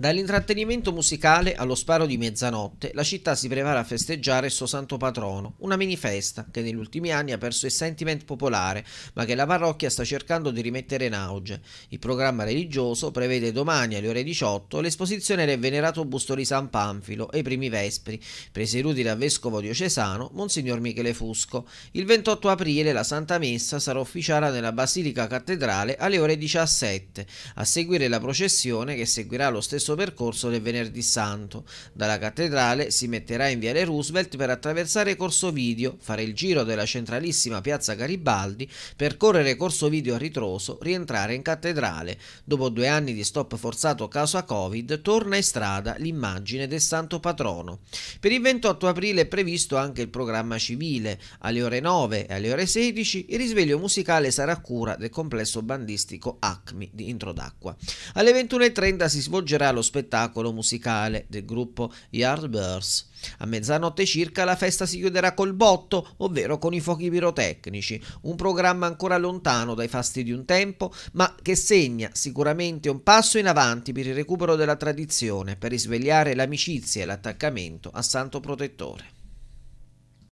Dall'intrattenimento musicale allo sparo di mezzanotte, la città si prepara a festeggiare il suo santo patrono, una minifesta che negli ultimi anni ha perso il sentiment popolare, ma che la parrocchia sta cercando di rimettere in auge. Il programma religioso prevede domani alle ore 18 l'esposizione del venerato busto di San Panfilo e i primi vespri, presieduti dal vescovo diocesano Monsignor Michele Fusco. Il 28 aprile la Santa Messa sarà officiata nella Basilica Cattedrale alle ore 17, a seguire la processione che seguirà lo stesso stesso percorso del venerdì santo. Dalla cattedrale si metterà in Viale Roosevelt per attraversare Corso Video, fare il giro della centralissima piazza Garibaldi, percorrere Corso Video a ritroso, rientrare in cattedrale. Dopo due anni di stop forzato causa Covid, torna in strada l'immagine del santo patrono. Per il 28 aprile è previsto anche il programma civile. Alle ore 9 e alle ore 16 il risveglio musicale sarà a cura del complesso bandistico ACMI di Introdacqua. Alle 21.30 si svolgerà lo lo spettacolo musicale del gruppo Yardbirds. A mezzanotte circa la festa si chiuderà col botto, ovvero con i fuochi pirotecnici, un programma ancora lontano dai fasti di un tempo, ma che segna sicuramente un passo in avanti per il recupero della tradizione, per risvegliare l'amicizia e l'attaccamento a Santo Protettore.